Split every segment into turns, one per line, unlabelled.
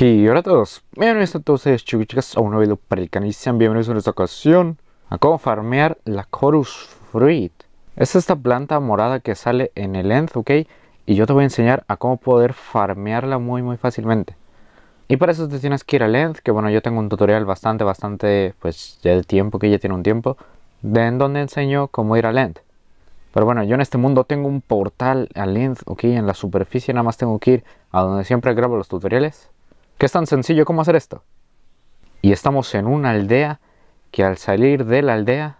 Y hola a todos, bienvenidos a todos ustedes chicos a un nuevo video para el canal y sean bienvenidos en esta ocasión a cómo farmear la Chorus Fruit Es esta planta morada que sale en el End, ok, y yo te voy a enseñar a cómo poder farmearla muy muy fácilmente Y para eso te tienes que ir al End, que bueno yo tengo un tutorial bastante bastante, pues ya de tiempo, que ya tiene un tiempo De en donde enseño cómo ir al End pero bueno, yo en este mundo tengo un portal al end ok, en la superficie nada más tengo que ir a donde siempre grabo los tutoriales que es tan sencillo como hacer esto. Y estamos en una aldea que al salir de la aldea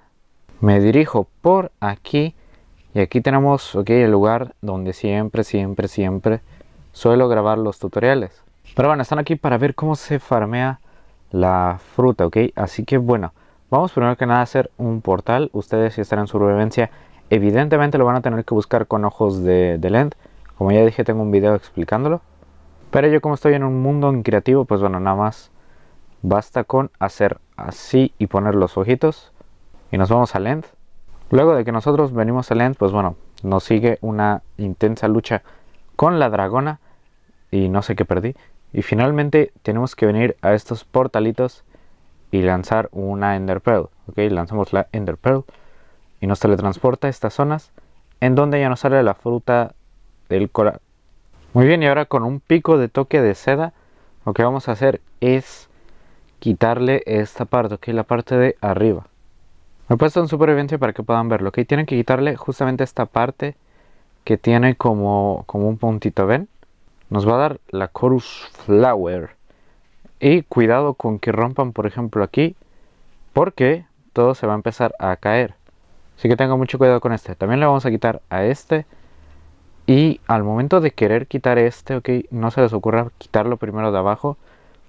me dirijo por aquí y aquí tenemos okay, el lugar donde siempre, siempre, siempre suelo grabar los tutoriales. Pero bueno, están aquí para ver cómo se farmea la fruta, ¿ok? Así que bueno, vamos primero que nada a hacer un portal. Ustedes si están en supervivencia, evidentemente lo van a tener que buscar con ojos de, de lent. Como ya dije, tengo un video explicándolo. Pero yo como estoy en un mundo creativo, pues bueno, nada más basta con hacer así y poner los ojitos. Y nos vamos a end Luego de que nosotros venimos a Lent, pues bueno, nos sigue una intensa lucha con la dragona. Y no sé qué perdí. Y finalmente tenemos que venir a estos portalitos y lanzar una Ender Pearl. Ok, lanzamos la Ender Pearl y nos teletransporta a estas zonas en donde ya nos sale la fruta del, muy bien, y ahora con un pico de toque de seda, lo que vamos a hacer es quitarle esta parte, es la parte de arriba. Me he puesto en supervivencia para que puedan verlo, ok. Tienen que quitarle justamente esta parte que tiene como, como un puntito, ¿ven? Nos va a dar la chorus flower. Y cuidado con que rompan, por ejemplo, aquí, porque todo se va a empezar a caer. Así que tengo mucho cuidado con este. También le vamos a quitar a este y al momento de querer quitar este, ok, no se les ocurra quitarlo primero de abajo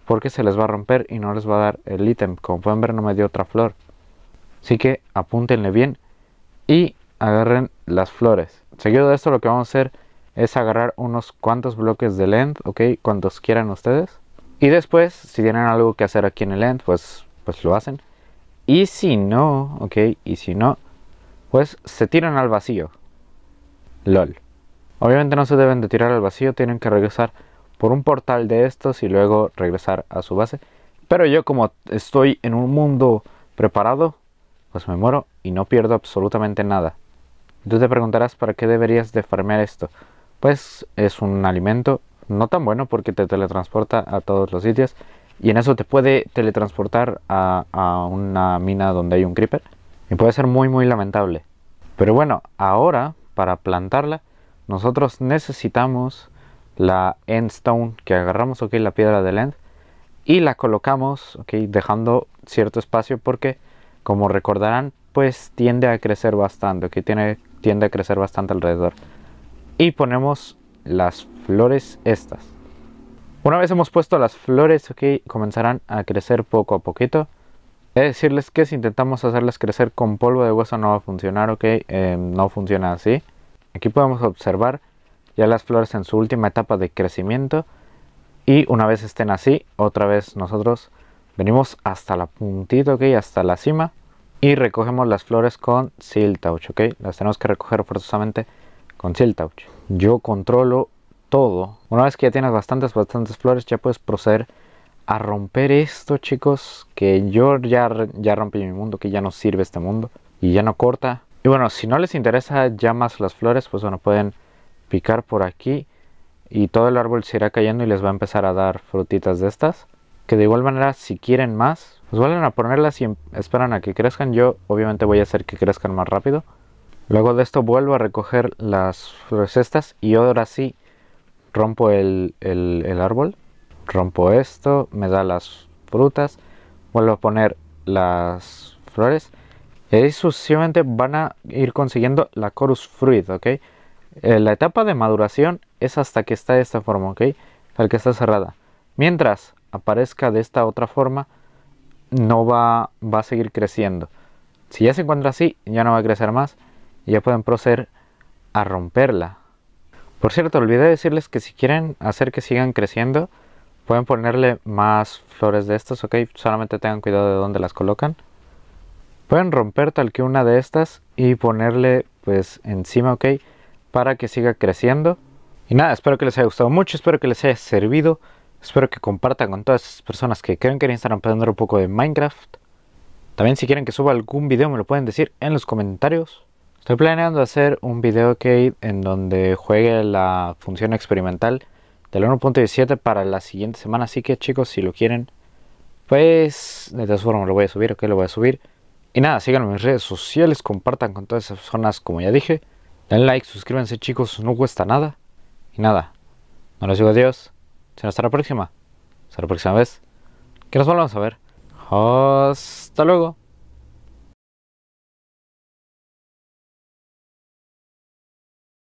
porque se les va a romper y no les va a dar el ítem. Como pueden ver no me dio otra flor. Así que apúntenle bien y agarren las flores. Seguido de esto lo que vamos a hacer es agarrar unos cuantos bloques de end, ok, cuantos quieran ustedes. Y después, si tienen algo que hacer aquí en el end, pues, pues lo hacen. Y si no, ok, y si no, pues se tiran al vacío. LOL. Obviamente no se deben de tirar al vacío, tienen que regresar por un portal de estos y luego regresar a su base. Pero yo como estoy en un mundo preparado, pues me muero y no pierdo absolutamente nada. Tú te preguntarás para qué deberías de farmear esto. Pues es un alimento no tan bueno porque te teletransporta a todos los sitios y en eso te puede teletransportar a, a una mina donde hay un creeper y puede ser muy muy lamentable. Pero bueno, ahora para plantarla nosotros necesitamos la end stone que agarramos ok la piedra del end y la colocamos ok dejando cierto espacio porque como recordarán pues tiende a crecer bastante tiene tiende a crecer bastante alrededor y ponemos las flores estas una vez hemos puesto las flores ok comenzarán a crecer poco a poquito Es decirles que si intentamos hacerlas crecer con polvo de hueso no va a funcionar ok em, no funciona así Aquí podemos observar ya las flores en su última etapa de crecimiento y una vez estén así, otra vez nosotros venimos hasta la puntita, ok, hasta la cima y recogemos las flores con seal touch, ok, las tenemos que recoger forzosamente con seal touch. Yo controlo todo. Una vez que ya tienes bastantes, bastantes flores, ya puedes proceder a romper esto, chicos, que yo ya, ya rompí mi mundo, que ya no sirve este mundo y ya no corta y bueno, si no les interesa ya más las flores, pues bueno, pueden picar por aquí y todo el árbol se irá cayendo y les va a empezar a dar frutitas de estas. Que de igual manera, si quieren más, pues vuelven a ponerlas y em, esperan a que crezcan. Yo obviamente voy a hacer que crezcan más rápido. Luego de esto vuelvo a recoger las flores estas y ahora sí rompo el, el árbol. Rompo esto, me da las frutas, vuelvo a poner las flores y sucesivamente van a ir consiguiendo la chorus fruit, ¿ok? Eh, la etapa de maduración es hasta que está de esta forma, ¿ok? Hasta que está cerrada. Mientras aparezca de esta otra forma, no va, va a seguir creciendo. Si ya se encuentra así, ya no va a crecer más. Y ya pueden proceder a romperla. Por cierto, olvidé decirles que si quieren hacer que sigan creciendo, pueden ponerle más flores de estas, ¿ok? Solamente tengan cuidado de dónde las colocan pueden romper tal que una de estas y ponerle pues encima, ok, para que siga creciendo. Y nada, espero que les haya gustado mucho, espero que les haya servido, espero que compartan con todas esas personas que creen que necesitan aprender un poco de Minecraft. También si quieren que suba algún video me lo pueden decir en los comentarios. Estoy planeando hacer un video en donde juegue la función experimental del 1.17 para la siguiente semana, así que chicos si lo quieren, pues de todas formas lo voy a subir, ok, lo voy a subir. Y nada, síganme en mis redes sociales, compartan con todas esas personas, como ya dije. Den like, suscríbanse chicos, no cuesta nada. Y nada, no les digo adiós, sino hasta la próxima. Hasta la próxima vez. Que nos volvamos a ver. Hasta luego.